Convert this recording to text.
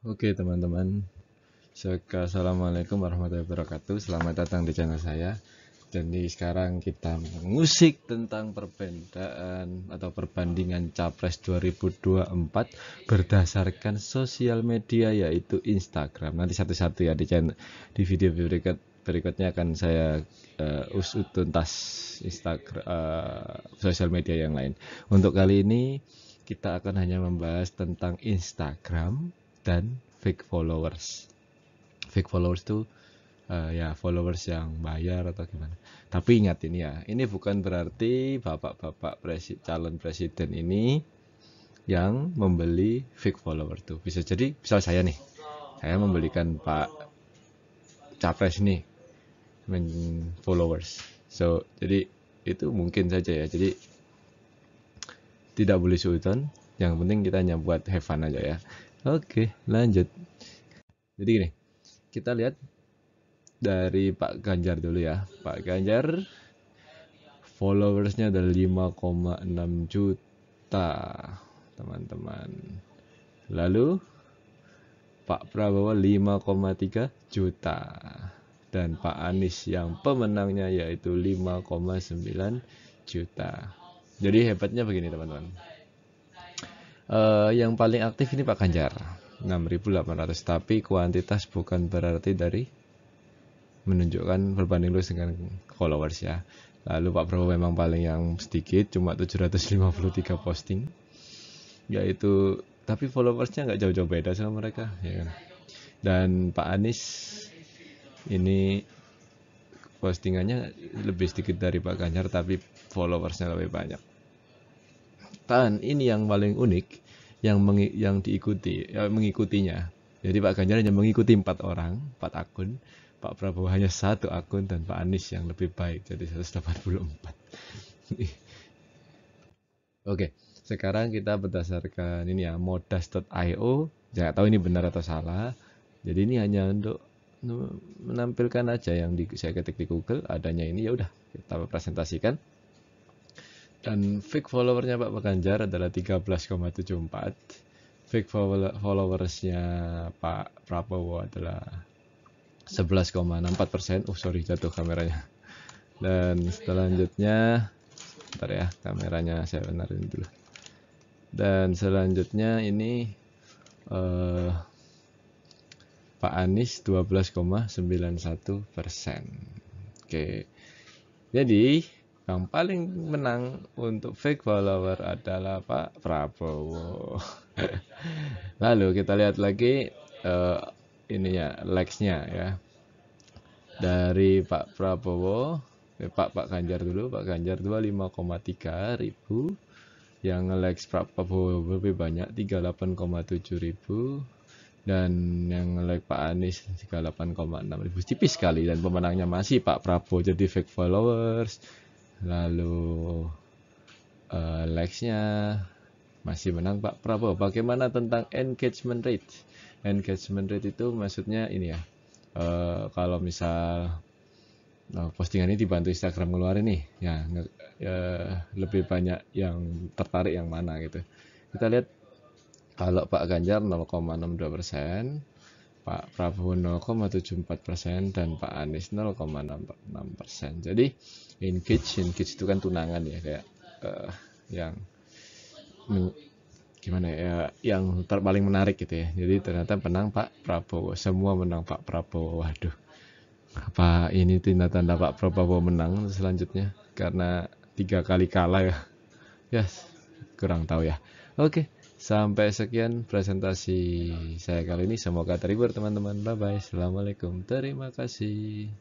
Oke teman-teman Assalamualaikum warahmatullahi wabarakatuh Selamat datang di channel saya Jadi sekarang kita mengusik tentang perbedaan atau perbandingan Capres 2024 Berdasarkan sosial media yaitu Instagram Nanti satu-satu ya di, channel, di video berikut berikutnya akan saya uh, eh, usut tuntas Instagram uh, eh, sosial media yang lain Untuk kali ini kita akan hanya membahas tentang Instagram dan fake followers. Fake followers itu uh, ya followers yang bayar atau gimana. Tapi ingat ini ya, ini bukan berarti bapak-bapak presi calon presiden ini yang membeli fake follower tuh. Bisa jadi bisa saya nih, saya membelikan Pak capres nih followers. So jadi itu mungkin saja ya. Jadi tidak boleh sultan yang penting kita hanya buat have fun aja ya oke lanjut jadi gini kita lihat dari Pak Ganjar dulu ya Pak Ganjar followersnya ada 5,6 juta teman-teman lalu Pak Prabowo 5,3 juta dan Pak Anies yang pemenangnya yaitu 5,9 juta jadi hebatnya begini teman-teman uh, yang paling aktif ini Pak Ganjar 6.800 tapi kuantitas bukan berarti dari menunjukkan berbanding lurus dengan followers ya lalu Pak Prabowo memang paling yang sedikit cuma 753 posting yaitu tapi followersnya nggak jauh-jauh beda sama mereka ya kan dan Pak Anies ini postingannya lebih sedikit dari Pak Ganjar tapi followersnya lebih banyak kepesertaan ini yang paling unik yang mengi yang diikuti ya, mengikutinya. Jadi Pak Ganjar hanya mengikuti empat orang, empat akun. Pak Prabowo hanya satu akun dan Pak Anies yang lebih baik jadi 184. Oke, sekarang kita berdasarkan ini ya modas.io. Jangan tahu ini benar atau salah. Jadi ini hanya untuk menampilkan aja yang di, saya ketik di Google adanya ini ya udah kita presentasikan dan fake followernya Pak Ganjar adalah 13,74 fake followersnya Pak Prabowo adalah 11,64 persen uh sorry jatuh kameranya dan selanjutnya ntar ya kameranya saya benerin dulu dan selanjutnya ini eh, Pak Anies 12,91 persen oke jadi yang paling menang untuk fake follower adalah Pak Prabowo. Lalu kita lihat lagi uh, eh, ininya likes-nya ya. Dari Pak Prabowo, eh, Pak Pak Ganjar dulu, Pak Ganjar 25,3 ribu. Yang nge-likes Prabowo lebih banyak 38,7 ribu dan yang nge-like Pak Anies 38,6 ribu tipis sekali dan pemenangnya masih Pak Prabowo jadi fake followers Lalu uh, likes-nya masih menang Pak Prabowo. Bagaimana tentang engagement rate? Engagement rate itu maksudnya ini ya. Uh, kalau misal uh, postingan ini dibantu Instagram keluar ini, ya uh, lebih banyak yang tertarik yang mana gitu. Kita lihat kalau Pak Ganjar 0,62 persen, Pak Prabowo 0,74 persen dan Pak Anies 0,66 persen. Jadi engage, engage itu kan tunangan ya kayak uh, yang gimana ya yang terpaling paling menarik gitu ya. Jadi ternyata menang Pak Prabowo, semua menang Pak Prabowo. Waduh, apa ini tanda-tanda Pak Prabowo menang selanjutnya karena tiga kali kalah ya? Yes, kurang tahu ya. Oke. Okay. Sampai sekian presentasi saya kali ini. Semoga terhibur teman-teman. Bye-bye. Assalamualaikum. Terima kasih.